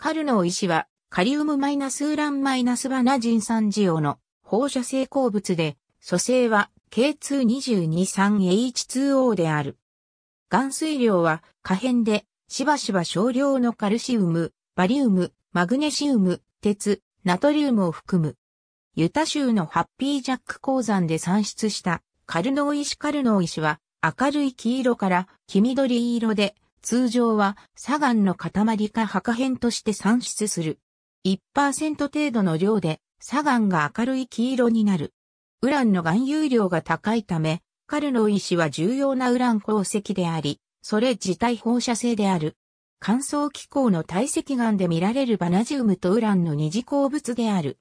カルノー石は、カリウムマイナスウランマイナスバナジン酸ジオの放射性鉱物で、組成は K222-3H2O である。含水量は可変で、しばしば少量のカルシウム、バリウム、マグネシウム、鉄、ナトリウムを含む。ユタ州のハッピージャック鉱山で産出したカルノー石カルノー石は明るい黄色から黄緑色で通常は砂岩の塊か白片として産出する。1%程度の量で砂岩が明るい黄色になる。ウランの含有量が高いため、カルノイ氏は重要なウラン鉱石であり、それ自体放射性である。乾燥気候の堆積岩で見られるバナジウムとウランの二次鉱物である。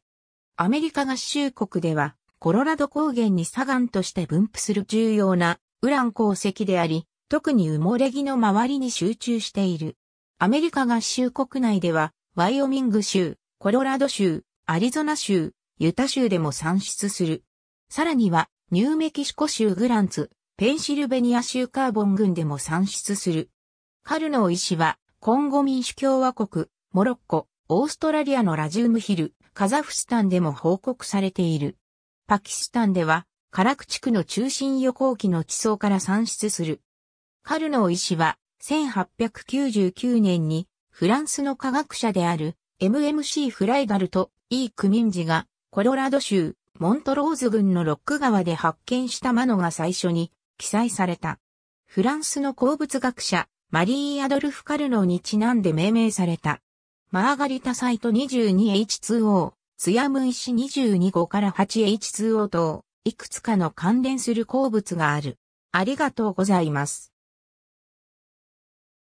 アメリカ合衆国では、コロラド高原に砂岩として分布する重要なウラン鉱石であり、特に埋もれ木の周りに集中している。アメリカ合衆国内では、ワイオミング州、コロラド州、アリゾナ州、ユタ州でも産出する。さらには、ニューメキシコ州グランツ、ペンシルベニア州カーボン群でも産出する。カルノー医師は、コンゴ民主共和国、モロッコ、オーストラリアのラジウムヒル、カザフスタンでも報告されている。パキスタンでは、カラク地区の中心予行機の地層から産出する。カルノー医師は、1899年に、フランスの科学者である、MMC フライガルと E クミンジが、コロラド州、モントローズ郡のロック川で発見したマノが最初に記載された。フランスの鉱物学者、マリー・アドルフ・カルノーにちなんで命名された。マーガリタサイト 22H2O、ツヤム石22 5から 8H2O 等、いくつかの関連する鉱物がある。ありがとうございます。